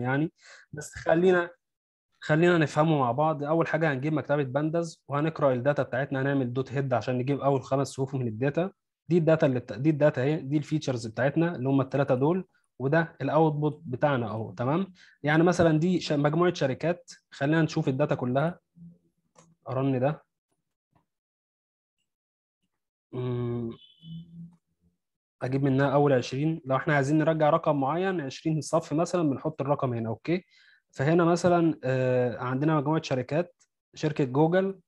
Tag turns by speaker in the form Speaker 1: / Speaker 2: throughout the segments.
Speaker 1: يعني بس خلينا خلينا نفهمه مع بعض اول حاجه هنجيب مكتبه بندز وهنقرا الداتا بتاعتنا هنعمل دوت هيد عشان نجيب اول خمس صفوف من الداتا دي الداتا اللي دي الداتا اهي دي الفيتشرز بتاعتنا اللي هم الثلاثه دول وده الاوتبوت بتاعنا اهو تمام يعني مثلا دي مجموعه شركات خلينا نشوف الداتا كلها رن ده اجيب منها اول 20 لو احنا عايزين نرجع رقم معين 20 صف مثلا بنحط الرقم هنا اوكي فهنا مثلا آه، عندنا مجموعه شركات شركه جوجل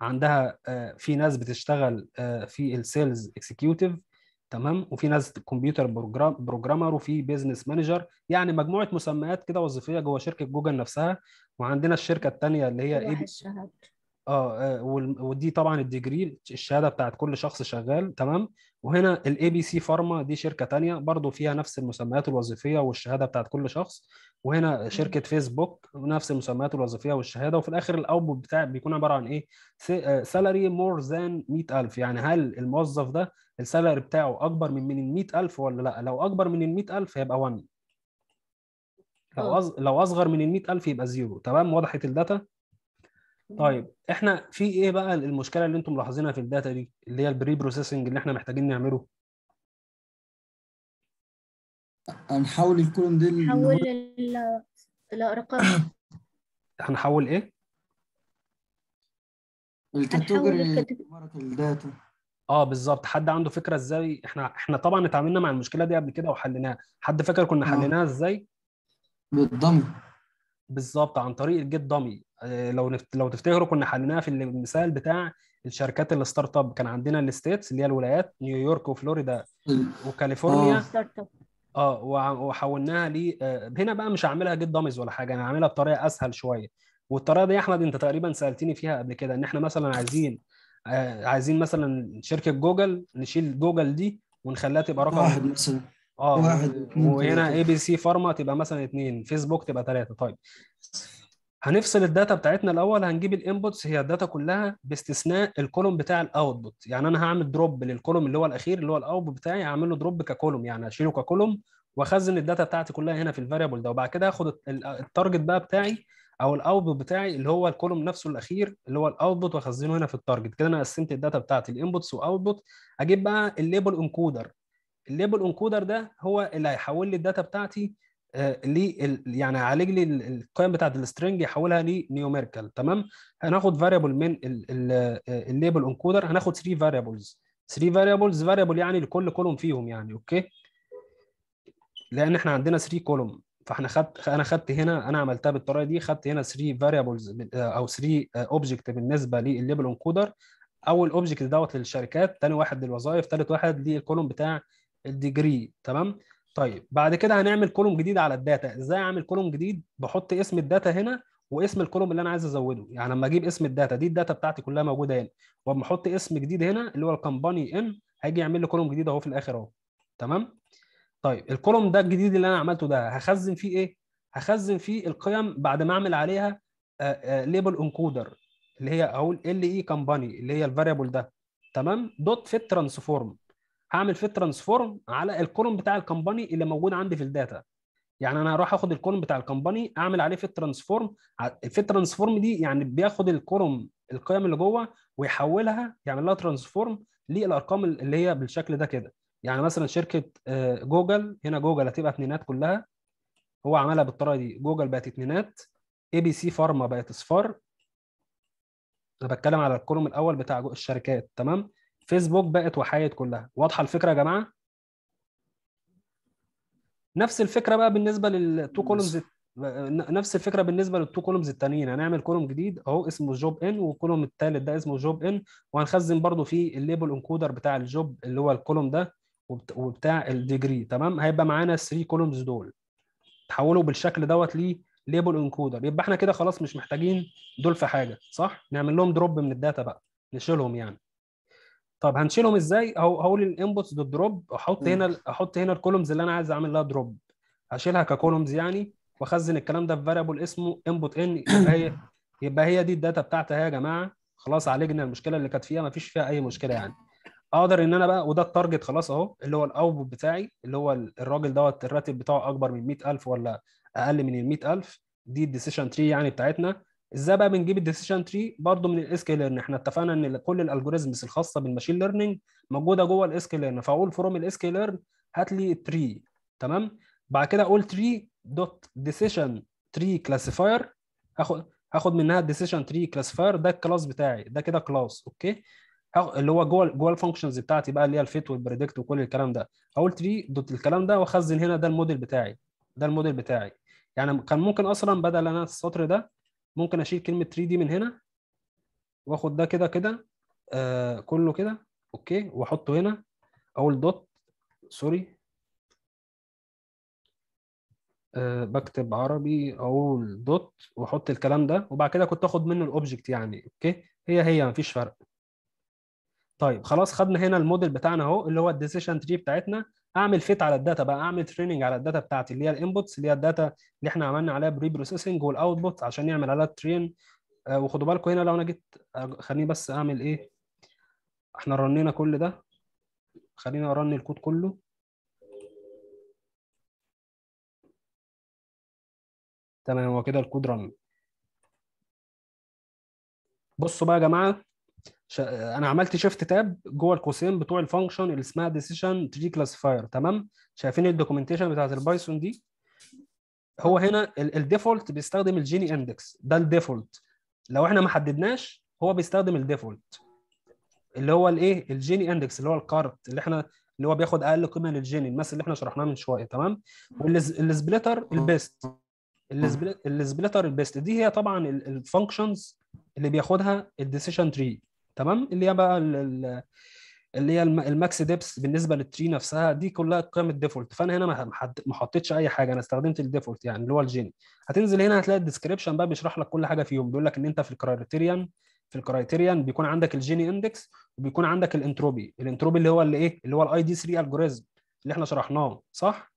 Speaker 1: عندها آه، في ناس بتشتغل آه، في السيلز اكسكيوتيف تمام وفي ناس كمبيوتر بروجرامر وفي بيزنس مانجر يعني مجموعه مسميات كده وظيفيه جوه شركه جوجل نفسها وعندنا الشركه الثانيه اللي هي ايه اه, آه، ودي طبعا الديجري الشهاده بتاعت كل شخص شغال تمام وهنا الاي بي سي فارما دي شركه تانية برضو فيها نفس المسميات الوظيفيه والشهاده بتاعت كل شخص وهنا شركه فيسبوك نفس المسميات الوظيفيه والشهاده وفي الاخر الاوتبوت بتاع بيكون عباره عن ايه سالري مور ذان 100000 يعني هل الموظف ده السالري بتاعه اكبر من من ال 100000 ولا لا لو اكبر من ال 100000 هيبقى 1 لو أز... آه. لو اصغر من ال 100000 يبقى زيرو تمام وضحت الداتا طيب احنا في ايه بقى المشكله اللي انتم ملاحظينها في الداتا دي اللي هي البري بروسيسنج اللي احنا محتاجين نعمله
Speaker 2: هنحول الكولوم دي نحول الارقام هنحول ايه
Speaker 1: الكاتيجوري الداتا اه بالظبط حد عنده فكره ازاي احنا احنا طبعا اتعاملنا مع المشكله دي قبل كده وحليناها حد فاكر كنا آه. حليناها ازاي بالضم بالظبط عن طريق الجيت دامي آه، لو نفت... لو تفتكروا كنا حلناها في المثال بتاع الشركات الستارت اب كان عندنا الستيتس اللي هي الولايات نيويورك وفلوريدا وكاليفورنيا اه, اه، وحولناها ل آه، هنا بقى مش هعملها جيت دامز ولا حاجه انا هعملها بطريقه اسهل شويه والطريقه دي يا احمد انت تقريبا سالتني فيها قبل كده ان احنا مثلا عايزين عايزين مثلا شركه جوجل نشيل جوجل دي ونخليها تبقى رقم واحد مثلا اه واحد وهنا اي بي سي فارما تبقى مثلا اثنين فيسبوك تبقى ثلاثه طيب هنفصل الداتا بتاعتنا الاول هنجيب الانبوتس هي الداتا كلها باستثناء الكولوم بتاع الاوتبوت يعني انا هعمل دروب للكولوم اللي هو الاخير اللي هو الاوتبوت بتاعي هعمل له دروب ككولوم يعني هشيله ككولوم واخزن الداتا بتاعتي كلها هنا في الفاريبل ده وبعد كده هاخد التارجت بقى بتاعي او الاوتبوت بتاعي اللي هو الكولوم نفسه الاخير اللي هو الاوتبوت واخزنه هنا في التارجت كده انا قسمت الداتا بتاعتي الانبوتس واوتبوت اجيب بقى الليبل انكودر الليبل انكودر ده هو اللي هيحول لي الداتا بتاعتي آه، ل يعني يعالج لي القيم بتاعت السترنج يحولها لنيوميريكال تمام هناخد فاريبل من آه، الليبل انكودر هناخد 3 فاريبلز 3 فاريبلز فاريبل يعني لكل كولوم فيهم يعني اوكي لان احنا عندنا 3 كولوم فاحنا خدت انا خدت هنا انا عملتها بالطريقه دي خدت هنا 3 فاريبلز آه، او 3 اوبجكت بالنسبه للليبل انكودر اول اوبجكت دوت للشركات ثاني واحد للوظائف ثالث واحد للكولوم بتاع الديجري تمام طيب بعد كده هنعمل كولوم جديد على الداتا ازاي اعمل كولوم جديد بحط اسم الداتا هنا واسم الكولوم اللي انا عايز ازوده يعني لما اجيب اسم الداتا دي الداتا بتاعتي كلها موجوده هنا واما احط اسم جديد هنا اللي هو الكمباني ان هيجي يعمل لي كولوم جديد اهو في الاخر اهو تمام طيب الكولوم ده الجديد اللي انا عملته ده هخزن فيه ايه هخزن فيه القيم بعد ما اعمل عليها ليبل آه، انكودر آه، اللي هي اقول ال اي كمباني اللي هي الفاريبل ده تمام دوت فيت ترانسفورم هعمل فيه ترانسفورم على الكولوم بتاع الكمباني اللي موجود عندي في الداتا يعني انا هروح اخد الكولوم بتاع الكمباني اعمل عليه في ترانسفورم في ترانسفورم دي يعني بياخد الكولوم القيم اللي جوه ويحولها يعمل لها ترانسفورم للارقام اللي هي بالشكل ده كده يعني مثلا شركه آه، جوجل هنا جوجل هتبقى اتنينات كلها هو عملها بالطريقه دي جوجل بقت اتنينات اي بي سي فارما بقت اصفار انا بتكلم على الكولوم الاول بتاع الشركات تمام فيسبوك بقت وحايد كلها واضحه الفكره يا جماعه نفس الفكره بقى بالنسبه للتو كولومز نفس الفكره بالنسبه للتو كولومز التانيين هنعمل كولوم جديد اهو اسمه جوب ان والكولوم الثالث ده اسمه جوب ان وهنخزن برضو فيه الليبل انكودر بتاع الجوب اللي هو الكولوم ده وبتاع الديجري تمام هيبقى معانا 3 كولومز دول تحولوا بالشكل دوت ليبل انكودر يبقى احنا كده خلاص مش محتاجين دول في حاجه صح نعمل لهم دروب من الداتا بقى نشيلهم يعني طب هنشيلهم ازاي هقول الانبوتس دوت دروب احط هنا احط هنا الكولومز اللي انا عايز اعمل لها دروب هشيلها ككولومز يعني واخزن الكلام ده في فاريبل اسمه انبوت ان يبقى هي يبقى هي دي الداتا بتاعتها يا جماعه خلاص عالجنا المشكله اللي كانت فيها ما فيش فيها اي مشكله يعني اقدر ان انا بقى وده التارجت خلاص اهو اللي هو الاوتبوت بتاعي اللي هو الراجل دوت الراتب بتاعه اكبر من 100000 ولا اقل من ال 100000 دي الديسيشن تري يعني بتاعتنا ازاي بقى بنجيب الديسيشن تري برضه من الاس كي ليرن احنا اتفقنا ان كل الالجوريزمز الخاصه بالماشين ليرنينج موجوده جوه الاس كي ليرن فاقول فروم الاس كي ليرن هات لي تري تمام بعد كده اقول تري دوت ديسيشن تري كلاسيفاير هاخد هاخد منها الديسيشن تري كلاسيفاير ده الكلاس بتاعي ده كده كلاس اوكي اللي هو جوه جوه الفانكشنز بتاعتي بقى اللي هي الفيت والبريدكت وكل الكلام ده اقول تري دوت الكلام ده واخزن هنا ده الموديل بتاعي ده الموديل بتاعي يعني كان ممكن اصلا بدل انا السطر ده ممكن اشيل كلمه 3 دي من هنا واخد ده كده كده آه كله كده اوكي واحطه هنا اول دوت سوري آه بكتب عربي اقول دوت واحط الكلام ده وبعد كده كنت اخد منه الاوبجكت يعني اوكي هي هي مفيش فرق طيب خلاص خدنا هنا الموديل بتاعنا اهو اللي هو الديسيشن تري بتاعتنا اعمل فيت على الداتا بقى اعمل تريننج على الداتا بتاعتي اللي هي الانبوتس اللي هي الداتا اللي احنا عملنا عليها بري بروسيسنج والاوتبوت عشان نعمل عليها ترين آه، وخدوا بالكم هنا لو انا جيت آه، خليني
Speaker 2: بس اعمل ايه احنا رنينا كل ده خليني ارن الكود كله تمام هو كده الكود رن بصوا بقى يا جماعه
Speaker 1: انا عملت شيفت تاب جوه القوسين بتوع الفانكشن اللي اسمها ديسيشن تري كلاسيفاير تمام شايفين الدوكيومنتيشن بتاعت البايثون دي هو هنا الديفولت بيستخدم الجيني اندكس ده الديفولت لو احنا ما حددناش هو بيستخدم الديفولت اللي هو الايه الجيني اندكس اللي هو الكارت اللي احنا اللي هو بياخد اقل قيمه للجيني المثل اللي احنا شرحناه من شويه تمام والسبليتر البيست السبليتر البيست دي هي طبعا الفانكشنز اللي بياخدها الديسيشن تري تمام اللي هي بقى اللي هي الماكس ديبس بالنسبه للتري نفسها دي كلها قيم الديفولت فانا هنا ما حطيتش اي حاجه انا استخدمت الديفولت يعني اللي هو الجيني هتنزل هنا هتلاقي الديسكربشن بقى بيشرح لك كل حاجه فيهم بيقول لك ان انت في الكرايتيريان في الكرايتيريان بيكون عندك الجيني اندكس وبيكون عندك الانتروبي الانتروبي اللي هو اللي ايه اللي هو الاي دي 3 الجوريزم اللي احنا شرحناه صح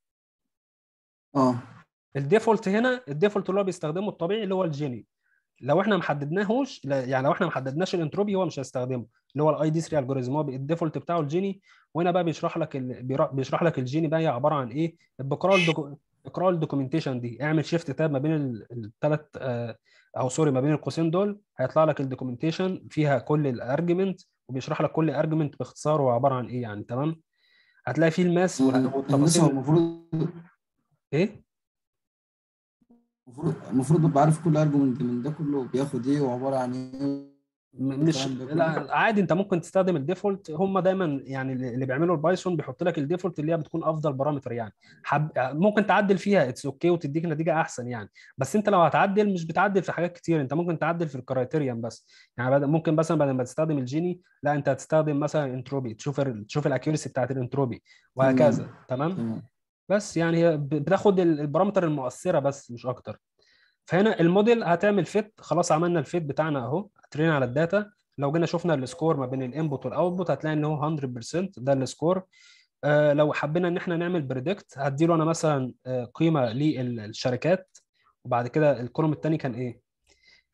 Speaker 1: اه الديفولت هنا الديفولت اللي هو بيستخدمه الطبيعي اللي هو الجيني لو احنا ما حددناهوش يعني لو احنا ما حددناش الانتروبي هو مش هيستخدمه اللي هو الاي دي 3 الجوريزم هو الديفولت بتاعه الجيني وهنا بقى بيشرح لك ال... بيشرح لك الجيني بقى هي عباره عن ايه بقرا الدوك... اقرا الدوكيومنتيشن دي اعمل شيفت تاب ما بين الثلاث آه، او سوري ما بين القوسين دول هيطلع لك الدوكيومنتيشن فيها كل الارجيومنت وبيشرح لك كل ارجيومنت باختصار هو عباره عن ايه يعني تمام هتلاقي فيه
Speaker 2: الماس والتفاصيل المفروض ايه المفروض المفروض ابقى عارف كل ارجمنت من ده كله بياخد ايه وعباره عن ايه مش لا
Speaker 1: عادي انت ممكن تستخدم الديفولت هم دايما يعني اللي بيعملوا البايثون بيحط لك الديفولت اللي هي بتكون افضل بارامتر يعني حب ممكن تعدل فيها اتس اوكي okay وتديك نتيجه احسن يعني بس انت لو هتعدل مش بتعدل في حاجات كتير انت ممكن تعدل في الكرايتيريان بس يعني ممكن مثلا بدل ما تستخدم الجيني لا انت هتستخدم مثلا انتروبي تشوف تشوف الاكيورسي بتاعت الانتروبي وهكذا تمام بس يعني هي بتاخد البارامتر المؤثره بس مش اكتر فهنا الموديل هتعمل فيت خلاص عملنا الفيت بتاعنا اهو ترين على الداتا لو جينا شفنا السكور ما بين الانبوت والاوتبوت هتلاقي ان هو 100% ده السكور آه لو حبينا ان احنا نعمل بريدكت هديله انا مثلا آه قيمه للشركات وبعد كده الكولوم الثاني كان ايه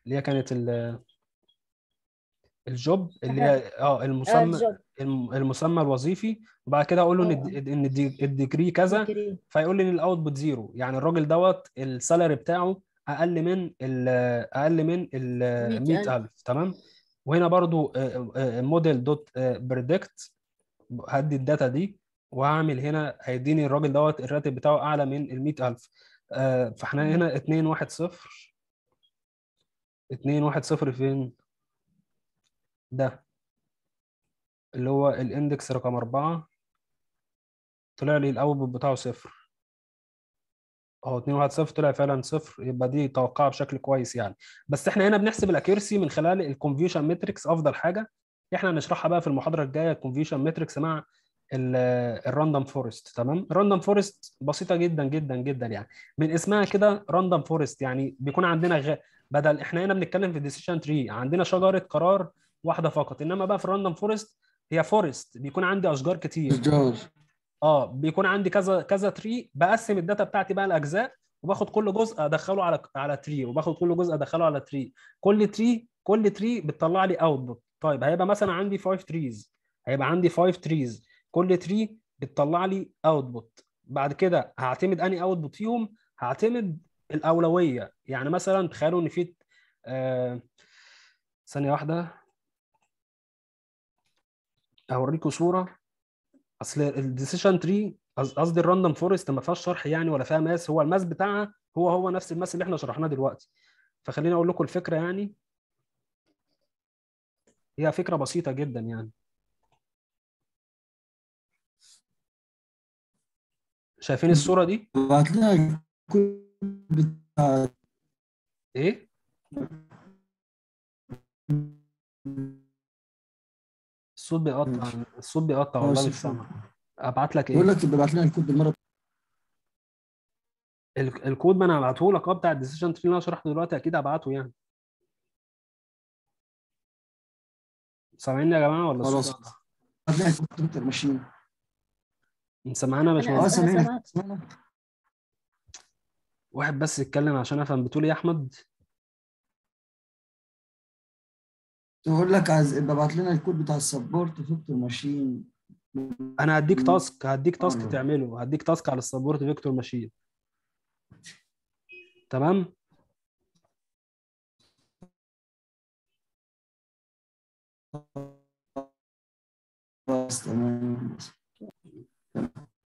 Speaker 1: اللي هي كانت الجوب اللي هي اه المسمى آه، المسمى الوظيفي وبعد كده اقول له ان ان الديجري كذا فيقول لي ان الاوتبوت زيرو يعني الراجل دوت السالري بتاعه اقل من اقل من ال 100000 تمام وهنا برضو موديل دوت بريدكت هدي الداتا دي وهعمل هنا هيديني الراجل دوت الراتب بتاعه اعلى من ال 100000 آه، فاحنا هنا 210 210 فين ده اللي هو الاندكس رقم أربعة طلع لي الأوتبوت بتاعه صفر اهو 2 1 0 طلع فعلا صفر يبقى دي توقعها بشكل كويس يعني بس احنا هنا بنحسب الاكيرسي من خلال الكونفيوشن ماتريكس افضل حاجه احنا هنشرحها بقى في المحاضره الجايه الكونفيوشن ماتريكس مع الراندوم فورست تمام الراندوم فورست بسيطه جدا جدا جدا يعني من اسمها كده راندوم فورست يعني بيكون عندنا غ... بدل احنا هنا بنتكلم في ديسيشن تري عندنا شجره قرار واحده فقط انما بقى في الراندوم فورست هي فورست بيكون عندي اشجار كتير اشجار اه بيكون عندي كذا كذا تري بقسم الداتا بتاعتي بقى لاجزاء وباخد كل جزء ادخله على على تري وباخد كل جزء ادخله على تري كل تري كل تري بتطلع لي اوتبوت طيب هيبقى مثلا عندي 5 تريز هيبقى عندي 5 تريز كل تري بتطلع لي اوتبوت بعد كده هعتمد اني اوتبوت فيهم هعتمد الاولويه يعني مثلا تخيلوا ان في آه، ثانيه آه... واحده اوريكم صوره اصل الديسيشن تري قصدي الراندوم فورست ما فيهاش شرح يعني ولا فيها ماس هو الماس بتاعها هو هو نفس الماس اللي
Speaker 2: احنا شرحناه دلوقتي فخليني اقول لكم الفكره يعني هي فكره بسيطه جدا يعني شايفين الصوره دي ايه الصوت بيقطع الصوت بيقطع والله مش سامع ابعت لك ايه؟ بقول لك تبقى ابعت لنا الكود بالمره الكود ما انا هبعته لك اه بتاع الديسيشن تري اللي انا شرحته دلوقتي اكيد هبعته يعني سامعيني يا جماعه ولا خلاص يعني انت الكمبيوتر ماشيين سامعنا يا باشمهندس اه سامعنا واحد بس يتكلم عشان افهم بتقول ايه يا احمد؟ تقول لك عايز ابعت لنا الكود بتاع السبورت فيكتور ماشين انا هديك تاسك هديك تاسك آه. تعمله هديك تاسك على السبورت فيكتور ماشين تمام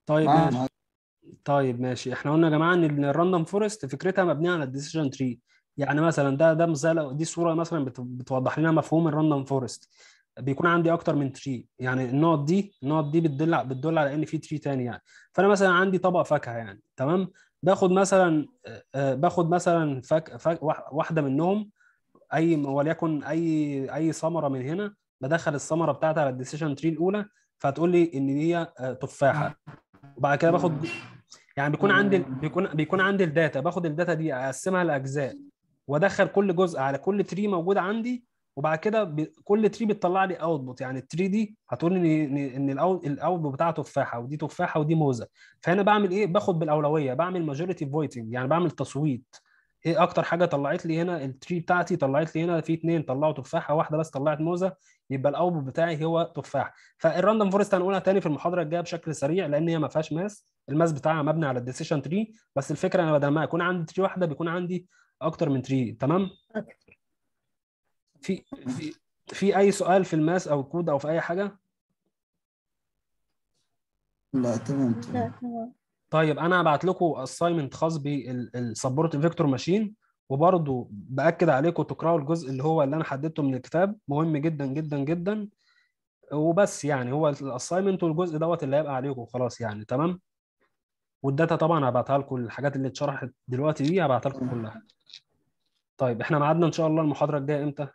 Speaker 1: طيب ماشي. طيب ماشي احنا قلنا يا جماعه ان الراندوم فورست فكرتها مبنيه على الديسيجن تري يعني مثلا ده ده مثال دي صوره مثلا بتوضح لنا مفهوم الراندوم فورست بيكون عندي اكتر من تري يعني النقط دي النقط دي بتدل بتدل على ان في تري تاني يعني فانا مثلا عندي طبق فاكهه يعني تمام باخد مثلا آه، آه، باخد مثلا فك... فك... واحده منهم اي وليكن اي اي ثمره من هنا بدخل الثمره بتاعتي على الديسيشن تري الاولى فهتقول لي ان هي آه، تفاحه وبعد كده باخد يعني بيكون عندي بيكون بيكون عندي الداتا باخد الداتا دي اقسمها لاجزاء وادخل كل جزء على كل تري موجود عندي وبعد كده ب... كل تري بتطلع لي اوتبوت يعني التري دي هتقول لي ان ان الاوتبوت بتاعها تفاحه ودي تفاحه ودي موزه فهنا بعمل ايه باخد بالاولويه بعمل ماجوريتي فويتنج يعني بعمل تصويت ايه اكتر حاجه طلعت لي هنا التري بتاعتي طلعت لي هنا في اثنين طلعوا تفاحه واحده بس طلعت موزه يبقى الاوتبوت بتاعي هو تفاح فالراندوم فورست هنقولها تاني في المحاضره الجايه بشكل سريع لان هي ما فيهاش ماس الماس بتاعها مبني على الديسيشن تري بس الفكره انا بدل ما يكون عندي تري واحده بيكون عندي اكتر من تري تمام في في في اي سؤال في الماس او الكود او في اي حاجه
Speaker 2: لا تمام
Speaker 1: تمام طيب انا هبعت لكم اساينمنت خاص بالسبورت فيكتور ماشين وبرضه باكد عليكم تقراوا الجزء اللي هو اللي انا حددته من الكتاب مهم جدا جدا جدا وبس يعني هو الاساينمنت والجزء دوت اللي هيبقى عليكم خلاص يعني تمام والداتا طبعا هبعتها لكم الحاجات اللي اتشرحت دلوقتي دي هبعتها لكم كلها طيب احنا ميعادنا ان شاء الله المحاضره الجايه امتى؟